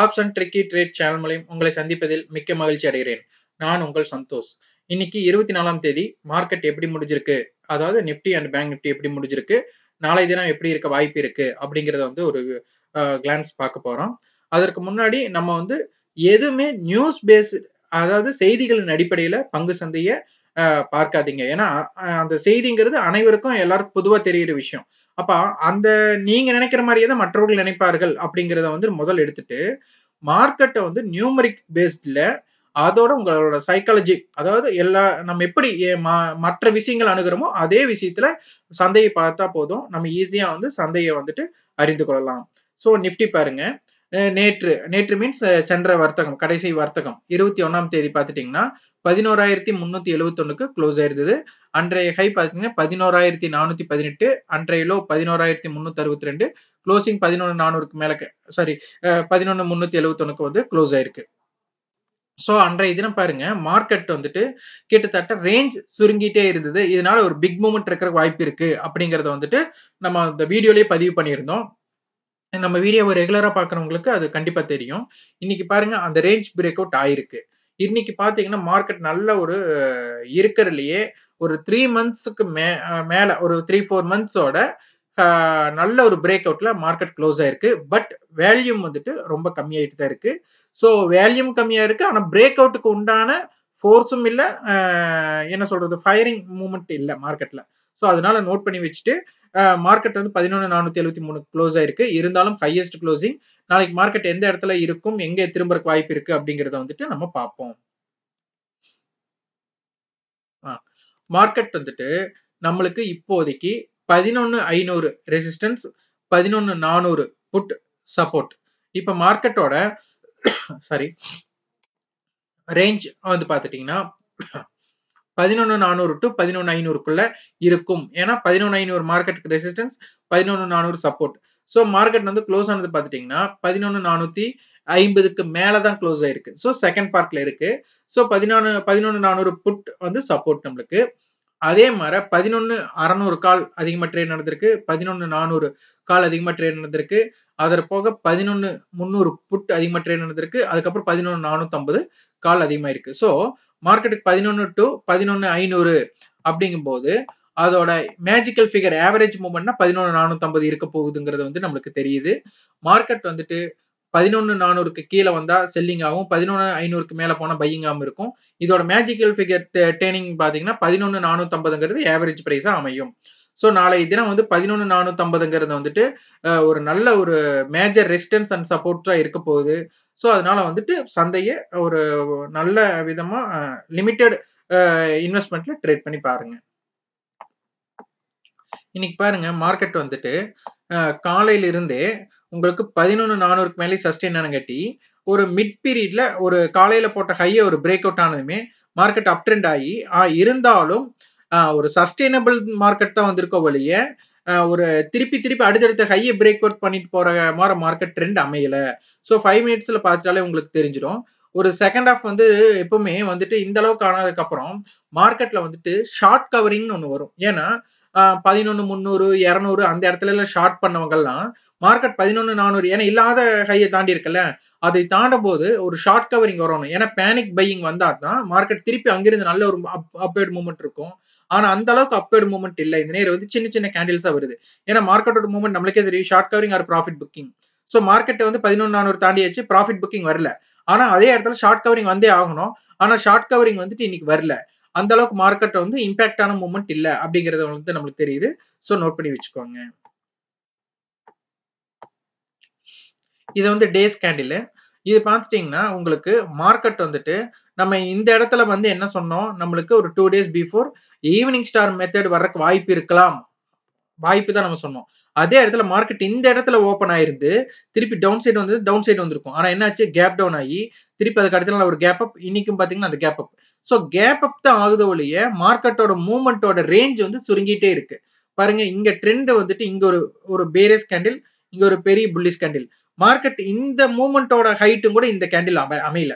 apps and tricky trade channel மூலம் உங்களை சந்திப்பதில் மிக்க மகிழ்ச்சி அடைகிறேன் நான் உங்கள் சந்தோஷ் இன்னைக்கு இருபத்தி நாலாம் தேதி மார்க்கெட் எப்படி முடிஞ்சிருக்கு அதாவது நிப்டி அண்ட் பேங்க் நிப்டி எப்படி முடிஞ்சிருக்கு நாளை தினம் எப்படி இருக்க வாய்ப்பு இருக்கு அப்படிங்கிறத வந்து ஒரு கிளான்ஸ் பார்க்க போறோம் அதற்கு முன்னாடி நம்ம வந்து எதுவுமே நியூஸ் பேஸ் அதாவது செய்திகளின் அடிப்படையில பங்கு சந்தையை பார்க்காதீங்க ஏன்னா அந்த செய்திங்கிறது அனைவருக்கும் எல்லாருக்கும் பொதுவா தெரியிற விஷயம் அப்ப அந்த நீங்க நினைக்கிற மாதிரியே தான் மற்றவர்கள் நினைப்பார்கள் அப்படிங்கிறத வந்து முதல் எடுத்துட்டு மார்க்கெட்டை வந்து நியூமரிக் பேஸ்ட்ல அதோட உங்களோட சைக்காலஜி அதாவது எல்லா நம்ம எப்படி மற்ற விஷயங்கள் அணுகிறோமோ அதே விஷயத்துல சந்தையை பார்த்தா போதும் நம்ம ஈஸியா வந்து சந்தையை வந்துட்டு அறிந்து கொள்ளலாம் ஸோ நிஃப்டி பாருங்க நேற்று நேற்று மீன்ஸ் சென்ற வர்த்தகம் கடைசி வர்த்தகம் இருபத்தி ஒன்னாம் தேதி பார்த்துட்டீங்கன்னா பதினோராயிரத்தி முன்னூத்தி எழுபத்தொன்னுக்கு க்ளோஸ் ஆயிருந்தது அன்றைய ஹை பார்த்தீங்கன்னா பதினோராயிரத்தி நானூத்தி பதினெட்டு அன்றைய லோ பதினோராயிரத்தி முன்னூத்தி அறுபத்தி ரெண்டு க்ளோசிங் பதினொன்று நானூறுக்கு மேல சாரி பதினொன்று முன்னூத்தி எழுபத்தொன்னுக்கு வந்து க்ளோஸ் ஆயிருக்கு ஸோ அன்றைய தினம் பாருங்க மார்க்கெட் வந்துட்டு கிட்டத்தட்ட ரேஞ்ச் சுருங்கிட்டே இருந்தது இதனால ஒரு பிக் மூமெண்ட் இருக்கிற வாய்ப்பு இருக்கு அப்படிங்கறத வந்துட்டு நம்ம இந்த வீடியோலயே பதிவு பண்ணியிருந்தோம் நம்ம வீடியோவை ரெகுலராக பார்க்குறவங்களுக்கு அது கண்டிப்பாக தெரியும் இன்னைக்கு பாருங்க அந்த ரேஞ்ச் பிரேக் அவுட் ஆயிருக்கு இன்னைக்கு பாத்தீங்கன்னா மார்க்கெட் நல்ல ஒரு இருக்கிறதுலயே ஒரு த்ரீ மந்த்ஸுக்கு மே மேல ஒரு த்ரீ ஃபோர் மந்த்ஸோட நல்ல ஒரு பிரேக் அவுட்ல மார்க்கெட் க்ளோஸ் ஆயிருக்கு பட் வேல்யூம் வந்துட்டு ரொம்ப கம்மியாயிட்டு தான் இருக்கு ஸோ வேல்யூம் கம்மியா இருக்கு ஆனா பிரேக் அவுட்டுக்கு உண்டான ஃபோர்ஸும் இல்லை என்ன சொல்றது ஃபயரிங் மூமெண்ட் இல்லை மார்க்கெட்ல ஸோ அதனால நோட் பண்ணி வச்சுட்டு மார்க்கெட் வந்து பதினொன்று நானூற்றி எழுபத்தி மூணு க்ளோஸ் ஆயிருக்கு இருந்தாலும் ஹையஸ்ட் க்ளோசிங் நாளைக்கு மார்க்கெட் எந்த இடத்துல இருக்கும் எங்கே திரும்புறக்கு வாய்ப்பு இருக்கு அப்படிங்கிறத வந்துட்டு நம்ம பார்ப்போம் மார்க்கெட் வந்துட்டு நம்மளுக்கு இப்போதைக்கு பதினொன்று ஐநூறு ரெசிஸ்டன்ஸ் பதினொன்று நானூறு புட் சப்போர்ட் இப்போ மார்க்கெட்டோட சாரி ரேஞ்ச் வந்து பார்த்துட்டிங்கன்னா பதினொன்று நானூறு டு பதினொன்று ஐநூறுக்குள்ள இருக்கும் ஏன்னா பதினொன்று ஐநூறு மார்க்கெட்டுக்கு ரெசிஸ்டன்ஸ் பதினொன்று நானூறு சப்போர்ட் ஸோ மார்க்கெட் வந்து க்ளோஸ் ஆனது பார்த்துட்டிங்கன்னா பதினொன்று நானூற்றி ஐம்பதுக்கு மேலே தான் க்ளோஸ் ஆயிருக்கு ஸோ செகண்ட் பார்ட்ல இருக்கு ஸோ பதினொன்று பதினொன்று நானூறு புட் வந்து சப்போர்ட் நம்மளுக்கு அதே மாதிரி பதினொன்று அறநூறு கால் அதிகமாக ட்ரேட் நடந்திருக்கு பதினொன்று நானூறு கால் அதிகமாக ட்ரேட் நடந்திருக்கு அதற்கு போக பதினொன்று முந்நூறு புட் அதிகமாக ட்ரேட் நடந்திருக்கு அதுக்கப்புறம் பதினொன்று நானூற்றம்பது கால் அதிகமாக இருக்கு ஸோ மார்க்கெட்டுக்கு பதினொன்று டு பதினொன்று ஐநூறு அப்படிங்கும்போது அதோட மேஜிக்கல் ஃபிகர் ஆவரேஜ் மூமெண்ட்னா பதினொன்று நானூற்றம்பது இருக்க போகுதுங்கிறது வந்து நம்மளுக்கு தெரியுது மார்க்கெட் வந்துட்டு பதினொன்று நானூறுக்கு கீழே வந்தால் செல்லிங் ஆகும் பதினொன்று ஐநூறுக்கு மேலே போனால் பையிங் ஆகும் இருக்கும் இதோட மேஜிக்கல் ஃபிகர் டேனிங் பார்த்தீங்கன்னா பதினொன்று நானூற்றம்பதுங்கிறது ஏவரேஜ் ப்ரைஸாக அமையும் ஸோ நாளைய தினம் வந்து பதினொன்று நானூற்றம்பதுங்கிறது வந்துட்டு ஒரு நல்ல ஒரு மேஜர் ரெசிஸ்டன்ஸ் அண்ட் சப்போர்ட்டாக இருக்க போகுது ஸோ அதனால வந்துட்டு சந்தையை ஒரு நல்ல விதமாக லிமிட்டெட் இன்வெஸ்ட்மெண்ட்டில் ட்ரேட் பண்ணி பாருங்கள் இன்னைக்கு பாருங்க மார்க்கெட் வந்துட்டு காலையிலிருந்தே உங்களுக்கு பதினொன்னு நானூறுக்கு மேலே சஸ்டெயின் கட்டி ஒரு மிட் பீரியட்ல ஒரு காலையில போட்ட ஹைய ஒரு பிரேக் அவுட் ஆனதுமே மார்க்கெட் அப் ட்ரெண்ட் ஆகி இருந்தாலும் ஒரு சஸ்டைனபிள் மார்க்கெட் தான் வந்திருக்கோ வழிய ஒரு திருப்பி திருப்பி அடுத்தடுத்த ஹைய பிரேக் அவுட் பண்ணிட்டு போற மாதிரி மார்க்கெட் ட்ரெண்ட் அமையல சோ ஃபைவ் மினிட்ஸ்ல பார்த்துட்டாலே உங்களுக்கு தெரிஞ்சிடும் ஒரு செகண்ட் ஆஃப் வந்து எப்பவுமே வந்துட்டு இந்த அளவுக்கு ஆனதுக்கு அப்புறம் மார்க்கெட்ல வந்துட்டு ஷார்ட் கவரிங்னு ஒண்ணு வரும் ஏன்னா பதினொன்னு முந்நூறு இரநூறு அந்த இடத்துல எல்லாம் ஷார்ட் பண்ணவங்கலாம் மார்க்கெட் பதினொன்னு நானூறு ஏன்னா இல்லாத கையை தாண்டி இருக்குல்ல அதை தாண்டும் போது ஒரு ஷார்ட் கவரிங் வரணும் ஏன்னா பேனிக் பையிங் வந்தா தான் மார்க்கெட் திருப்பி அங்கிருந்து நல்ல ஒரு அப் அப்வேர்ட் மூமெண்ட் இருக்கும் ஆனா அந்த அளவுக்கு அப்டேட் மூமெண்ட் இல்லை இந்த நேரம் வந்து சின்ன சின்ன கேண்டில்ஸா வருது ஏன்னா மார்க்கெட்டோட மூமெண்ட் நம்மளுக்கே தெரியும் short covering or profit booking so மார்க்கெட்டை வந்து பதினொன்று நானூறு தாண்டியாச்சு ப்ராஃபிட் புக்கிங் வரல ஆனால் அதே இடத்துல ஷார்ட் கவரிங் வந்தே ஆகணும் ஆனால் ஷார்ட் கவரிங் வந்துட்டு இன்னைக்கு வரல அந்த அளவுக்கு மார்க்கெட்டை வந்து இம்பாக்டான மூமெண்ட் இல்லை அப்படிங்கிறது வந்து நம்மளுக்கு தெரியுது ஸோ நோட் பண்ணி வச்சுக்கோங்க இது வந்து டேஸ் கேண்டில் இது பார்த்துட்டிங்கன்னா உங்களுக்கு மார்க்கெட் வந்துட்டு நம்ம இந்த இடத்துல வந்து என்ன சொன்னோம் நம்மளுக்கு ஒரு two days before evening star method வர்றதுக்கு வாய்ப்பு இருக்கலாம் வாய்ப்பு தான் நம்ம சொன்னோம் அதே இடத்துல மார்க்கெட் இந்த இடத்துல ஓப்பன் ஆயிருந்து திருப்பி டவுன் சைடு வந்து டவுன் சைடு வந்திருக்கும் ஆனால் என்னாச்சு கேப் டவுன் ஆகி திருப்பி அதுக்கு அடுத்த ஒரு கேப் அப் இன்னைக்கும் பார்த்தீங்கன்னா அந்த gap up so gap up தான் ஆகுது ஒழிய மார்க்கெட்டோட மூவ்மெண்டோட ரேஞ்ச் வந்து சுருங்கிட்டே இருக்கு பாருங்க இங்க ட்ரெண்ட் வந்துட்டு இங்க ஒரு ஒரு பேரஸ் கேண்டில் இங்க ஒரு பெரிய புல்லிஸ் கேண்டில் மார்க்கெட் இந்த மூமெண்டோட ஹைட்டும் கூட இந்த கேண்டில் அமையல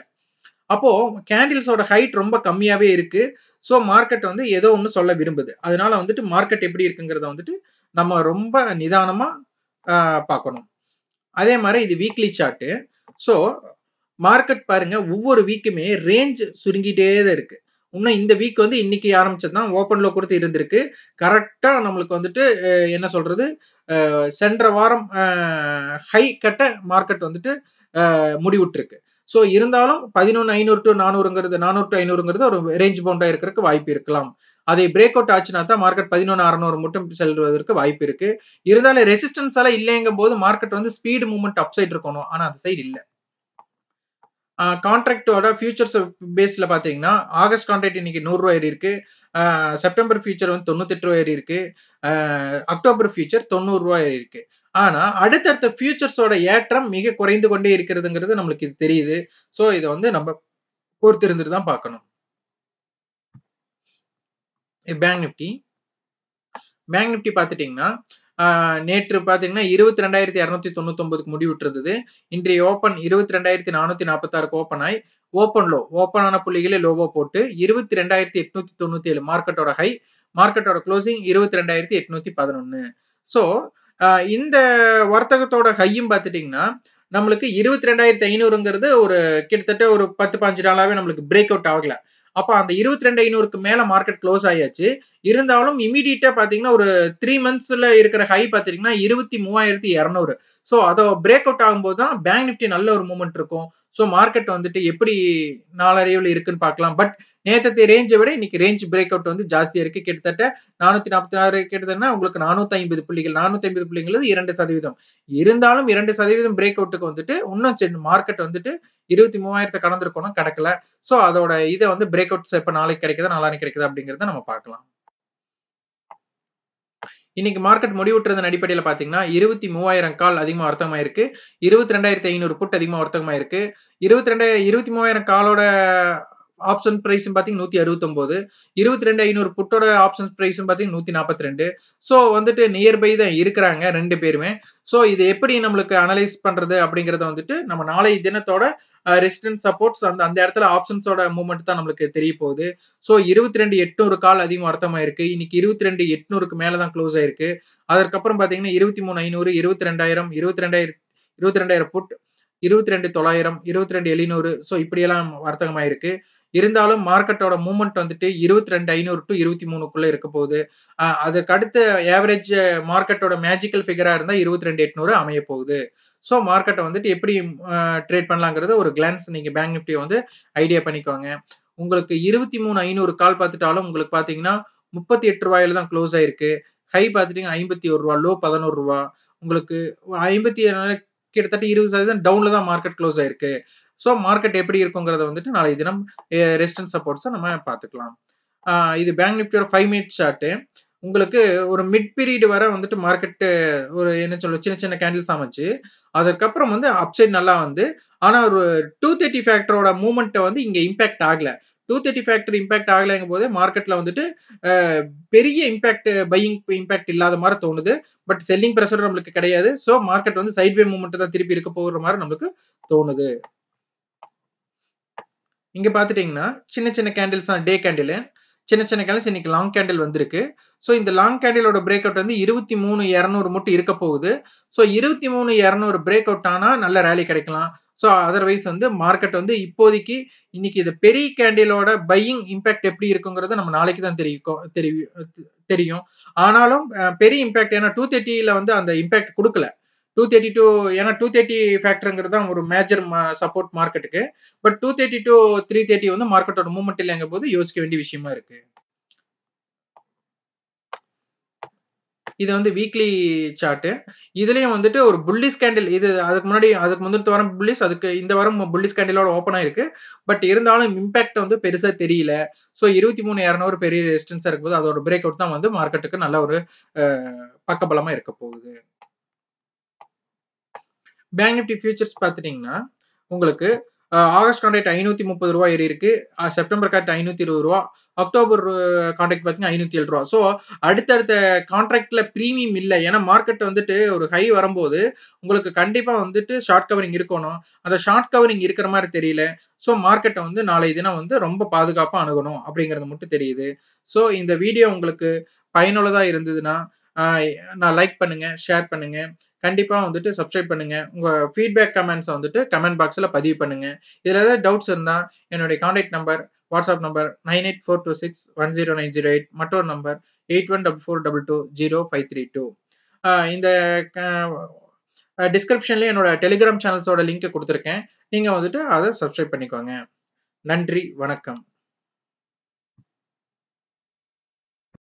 அப்போ கேண்டில்ஸோட ஹைட் ரொம்ப கம்மியாவே இருக்கு ஸோ மார்க்கெட் வந்து ஏதோ ஒன்று சொல்ல விரும்புது அதனால வந்துட்டு மார்க்கெட் எப்படி இருக்குங்கிறத வந்துட்டு நம்ம ரொம்ப நிதானமா பார்க்கணும் அதே மாதிரி இது வீக்லி சார்ட்டு ஸோ மார்க்கெட் பாருங்க ஒவ்வொரு வீக்குமே ரேஞ்ச் சுருங்கிட்டே தான் இருக்கு இன்னும் இந்த வீக் வந்து இன்னைக்கு ஆரம்பிச்சது தான் ஓப்பன்ல கொடுத்து இருந்திருக்கு கரெக்டா நம்மளுக்கு வந்துட்டு என்ன சொல்றது சென்ற வாரம் ஹை கட்ட மார்க்கெட் வந்துட்டு முடிவுட்டு இருக்கு ஸோ இருந்தாலும் பதினொன்று ஐநூறு டு நானூறுங்கிறது நானூறு டு ஐநூறுங்கிறது ஒரு ரேஞ்ச் பவுண்டாக இருக்கிறதுக்கு வாய்ப்பு இருக்கலாம் அதை பிரேக் அவுட் ஆச்சுன்னா தான் மார்க்கெட் பதினொன்று அறநூறு மட்டும் செல்வதற்கு வாய்ப்பு இருக்கு இருந்தாலும் ரெசிஸ்டன்ஸ் எல்லாம் இல்லைங்கும் போது மார்க்கெட் வந்து ஸ்பீடு மூவ்மெண்ட் அப் சைட் இருக்கணும் ஆனால் அந்த சைடு இல்லை கான்ட்ராக்டோட ஃபியூச்சர்ஸ் பேஸில் பார்த்தீங்கன்னா ஆகஸ்ட் கான்ட்ராக்ட் இன்னைக்கு நூறுரூவா ஏறி இருக்கு செப்டம்பர் ஃபியூச்சர் வந்து தொண்ணூத்தெட்டு ரூபா ஏறி இருக்கு அக்டோபர் ஃபியூச்சர் தொண்ணூறுரூவா ஏறி இருக்கு ஆனா அடுத்தடுத்த ஃபியூச்சர்ஸோட ஏற்றம் மிக குறைந்து கொண்டே இருக்கிறதுங்கிறது நம்மளுக்கு இது தெரியுது ஸோ இதை வந்து நம்ம பொறுத்திருந்துட்டு தான் பார்க்கணும் பேங்க் நிப்டி பேங்க் நிப்டி பார்த்துட்டிங்கன்னா நேற்று பார்த்தீங்கன்னா இருபத்தி ரெண்டாயிரத்தி இரநூத்தி தொண்ணூத்தொன்பதுக்கு முடிவிட்டிருந்தது இன்றைய ஓப்பன் இருபத்தி ரெண்டாயிரத்தி நானூத்தி நாற்பத்தாறுக்கு ஓப்பன் ஆகி ஓப்பன் லோ ஓப்பன் ஆன புள்ளிகளே லோவோ போட்டு இருபத்தி ரெண்டாயிரத்தி எட்நூத்தி தொண்ணூத்தி ஏழு மார்க்கெட்டோட ஹை மார்க்கெட்டோட க்ளோசிங் இருபத்தி ரெண்டாயிரத்தி எட்நூத்தி பதினொன்னு ஸோ இந்த வர்த்தகத்தோட ஹையும் பார்த்துட்டீங்கன்னா நம்மளுக்கு இருபத்தி ரெண்டாயிரத்தி ஐநூறுங்கிறது ஒரு கிட்டத்தட்ட ஒரு பத்து பாஞ்சு நாளாவே நம்மளுக்கு பிரேக் அவுட் ஆகல அப்போ அந்த இருபத்தி ரெண்டு ஐநூறுக்கு மேலே மார்க்கெட் க்ளோஸ் ஆயாச்சு இருந்தாலும் இமீடியட்டா பாத்தீங்கன்னா ஒரு த்ரீ மந்த்ஸ்ல இருக்கிற ஹை பாத்தீங்கன்னா இருபத்தி மூவாயிரத்தி இரநூறு ஸோ அதோ பிரேக் அவுட் ஆகும்போது தான் பேங்க் நிப்டி நல்ல ஒரு மூமெண்ட் இருக்கும் ஸோ மார்க்கெட் வந்துட்டு எப்படி நாளடைவில் இருக்குன்னு பார்க்கலாம் பட் நேற்றத்தை ரேஞ்சை விட இன்னைக்கு ரேஞ்ச் பிரேக் அவுட் வந்து ஜாஸ்தியா இருக்கு கிட்டத்தட்ட நானூத்தி நாற்பத்தி ஆறு கிட்டத்தட்ட உங்களுக்கு நானூத்தி ஐம்பது புள்ளிகள் நானூத்தி ஐம்பது புள்ளிங்கிறது இரண்டு சதவீதம் இருந்தாலும் இரண்டு சதவீதம் பிரேக் அவுட்டுக்கு வந்துட்டு இன்னும் மார்க்கெட் வந்துட்டு இருபத்தி மூவாயிரத்தை கடந்திருக்கணும் கிடைக்கல சோ அதோட இதை வந்து பிரேக் அவுட் இப்போ நாளைக்கு கிடைக்குதா நாளானு கிடைக்குதா அப்படிங்கறத நம்ம பார்க்கலாம் இன்னைக்கு மார்க்கெட் முடிவுட்டுறதன் அடிப்படையில் பார்த்தீங்கன்னா இருபத்தி மூவாயிரம் கால் அதிகமாக வர்த்தகமாயிருக்கு இருபத்தி ரெண்டாயிரத்தி ஐநூறு புட் அதிகமாக வர்த்தகமாயிருக்கு இருபத்தி ரெண்டாயிரம் இருபத்தி மூவாயிரம் காலோட ஆப்ஷன் ப்ரைஸும் பார்த்தீங்கன்னா நூற்றி அறுபத்தொம்போது இருபத்தி ரெண்டு ஐநூறு புட்டோட ஆப்ஷன் பிரைஸும் பார்த்தீங்கன்னா நூற்றி நாற்பத்தி ரெண்டு ஸோ வந்துட்டு நியர்பை தான் இருக்கிறாங்க ரெண்டு பேருமே ஸோ இது எப்படி நம்மளுக்கு அனலைஸ் பண்ணுறது அப்படிங்கிறத வந்துட்டு நம்ம நாளைய தினத்தோட ரெசிடென்ட் சப்போர்ட்ஸ் அந்த அந்த இடத்துல ஆப்ஷன்ஸோட மூவ்மெண்ட் தான் நம்மளுக்கு தெரிய போகுது ஸோ இருபத்தி ரெண்டு எட்நூறு கால் அதிகம் அர்த்தமாயிருக்கு இன்னைக்கு இருபத்தி ரெண்டு எட்நூறுக்கு மேலே தான் க்ளோஸ் ஆயிருக்கு அதற்கப்புறம் பார்த்தீங்கன்னா இருபத்தி மூணு ஐநூறு இருபத்தி ரெண்டாயிரம் இருபத்தி ரெண்டாயிரம் இருபத்தி ரெண்டாயிரம் புட் இருபத்தி ரெண்டு தொள்ளாயிரம் இருபத்தி ரெண்டு எழுநூறு ஸோ இப்படியெல்லாம் வர்த்தகமாயிருக்கு இருந்தாலும் மார்க்கெட்டோட மூமெண்ட் வந்துட்டு இருபத்தி ரெண்டு ஐநூறு டு இருபத்தி மூணுக்குள்ள இருக்க போகுது அதற்கு அடுத்த ஏவரேஜ் மார்க்கெட்டோட மேஜிக்கல் ஃபிகரா இருந்தால் இருபத்தி ரெண்டு எட்நூறு அமைய போகுது ஸோ மார்க்கெட்டை வந்துட்டு எப்படி ட்ரேட் பண்ணலாங்கிறத ஒரு கிளான்ஸ் நீங்க பேங்க் நிப்டியை வந்து ஐடியா பண்ணிக்கோங்க உங்களுக்கு இருபத்தி மூணு ஐநூறு கால் பார்த்துட்டாலும் உங்களுக்கு பார்த்தீங்கன்னா முப்பத்தி எட்டு ரூபாயில தான் க்ளோஸ் ஆயிருக்கு ஹை பார்த்துட்டீங்கன்னா ஐம்பத்தி ஒரு ரூபா லோ பதினோரு ரூபா உங்களுக்கு ஐம்பத்தி கிட்டத்தட்ட இருபது சதவீதம் டவுன்ல தான் மார்க்கெட் க்ளோஸ் ஆயிருக்கு ஸோ மார்க்கெட் எப்படி இருக்குங்கிறத வந்துட்டு நாளைய தினம் ரெசிஸ்டன்ஸ் சப்போர்ட்ஸை நம்ம பார்த்துக்கலாம் இது பேங்க் நிஃப்டியோட ஃபைவ் மினிட் ஷார்ட்டு உங்களுக்கு ஒரு மிட் பீரியட் வர வந்துட்டு மார்க்கெட்டு ஒரு என்ன சொல்ல சின்ன சின்ன கேண்டில்ஸ் அமைச்சு அதுக்கப்புறம் வந்து அப்சைட் நல்லா வந்து ஆனால் ஒரு டூ தேர்ட்டி ஃபேக்டரோட மூமெண்ட்டை வந்து இங்கே இம்பேக்ட் ஆகலை டூ தேர்ட்டி ஃபேக்டர் இம்பேக்ட் ஆகலைங்கும் போது மார்க்கெட்டில் வந்துட்டு பெரிய இம்பேக்ட் பையிங் இம்பேக்ட் இல்லாத மாதிரி தோணுது பட் செல்லிங் ப்ரெஷர் நம்மளுக்கு கிடையாது ஸோ மார்க்கெட் வந்து சைட்வே மூமெண்ட் தான் திருப்பி இருக்க போகிற மாதிரி நம்மளுக்கு தோணுது இங்கே பார்த்துட்டிங்கன்னா சின்ன சின்ன கேண்டில்ஸ் தான் டே கேண்டில் சின்ன சின்ன கேண்டில்ஸ் இன்னைக்கு லாங் கேண்டில் வந்திருக்கு ஸோ இந்த லாங் கேண்டிலோட பிரேக் அவுட் வந்து இருபத்தி மூணு இரநூறு மட்டும் இருக்க போகுது ஸோ இருபத்தி மூணு இரநூறு பிரேக் அவுட் ஆனால் நல்ல ரேலி கிடைக்கலாம் ஸோ அதர்வைஸ் வந்து மார்க்கெட் வந்து இப்போதைக்கு இன்னைக்கு இது பெரிய கேண்டிலோட பையிங் இம்பேக்ட் எப்படி இருக்குங்கிறத நம்ம நாளைக்கு தான் தெரிவிக்கும் தெரியும் தெரியும் ஆனாலும் பெரிய இம்பேக்ட் ஏன்னா டூ தேர்ட்டியில் வந்து அந்த இம்பேக்ட் கொடுக்கல டூ தேர்ட்டி டூ ஏன்னா டூ தேர்ட்டி ஃபேக்டருங்கிறது தான் ஒரு மேஜர் சப்போர்ட் மார்க்கெட்டுக்கு but two thirty to three thirty வந்து மார்க்கெட்டோட மூவ்மெண்ட் இல்லைங்க போது யோசிக்க வேண்டிய விஷயமா இருக்கு இது வந்து வீக்லி சார்ட்டு இதுலேயும் வந்துட்டு ஒரு புல்லிஸ் கேண்டில் இது அதுக்கு முன்னாடி அதுக்கு முந்தினத்து வாரம் புல்லிஸ் அதுக்கு இந்த வாரம் புல்லிஸ் கேண்டிலோட ஓப்பன் ஆயிருக்கு பட் இருந்தாலும் இம்பாக்ட் வந்து பெருசாக தெரியல ஸோ இருபத்தி மூணு இரநூறு பெரிய ரெசிஸ்டன்ஸா இருக்கும்போது அதோட பிரேக் அவுட் தான் வந்து மார்க்கெட்டுக்கு நல்ல ஒரு பக்கபலமாக இருக்க போகுது பேங்க் நிப்டி ஃபியூச்சர்ஸ் பார்த்துட்டீங்கன்னா உங்களுக்கு ஆகஸ்ட் கான்ட்ராக்ட் ஐநூத்தி முப்பது ரூபா ஏறி இருக்கு செப்டம்பர் கரெக்ட் ஐநூற்றி இருபது ரூபா அக்டோபர் கான்ட்ராக்ட் பார்த்தீங்கன்னா ஐநூத்தி ஏழு ரூபா ஸோ அடுத்தடுத்த கான்ட்ராக்ட்ல ப்ரீமியம் இல்லை ஏன்னா மார்க்கெட் வந்துட்டு ஒரு ஹை வரும்போது உங்களுக்கு கண்டிப்பாக வந்துட்டு ஷார்ட் கவரிங் இருக்கணும் அந்த ஷார்ட் கவரிங் இருக்கிற மாதிரி தெரியல ஸோ மார்க்கெட்டை வந்து நாளை தினம் வந்து ரொம்ப பாதுகாப்பாக அணுகணும் அப்படிங்கிறது மட்டும் தெரியுது ஸோ இந்த வீடியோ உங்களுக்கு பயனுள்ளதாக இருந்ததுன்னா நான் லைக் பண்ணுங்கள் ஷேர் பண்ணுங்கள் கண்டிப்பாக வந்துட்டு சப்ஸ்கிரைப் பண்ணுங்க உங்கள் ஃபீட்பேக் கமெண்ட்ஸை வந்துட்டு கமெண்ட் பாக்ஸில் பதிவு பண்ணுங்க இதில் ஏதாவது டவுட்ஸ் இருந்தால் என்னுடைய contact number WhatsApp number nine eight four two six one zero nine zero eight மற்றொரு number eight one double four double two zero five three two இந்த டிஸ்கிரிப்ஷன்லேயே என்னோட டெலிகிராம் சேனல்ஸோட லிங்க் கொடுத்துருக்கேன் நீங்கள் வந்துட்டு அதை சப்ஸ்கிரைப் பண்ணிக்கோங்க நன்றி வணக்கம்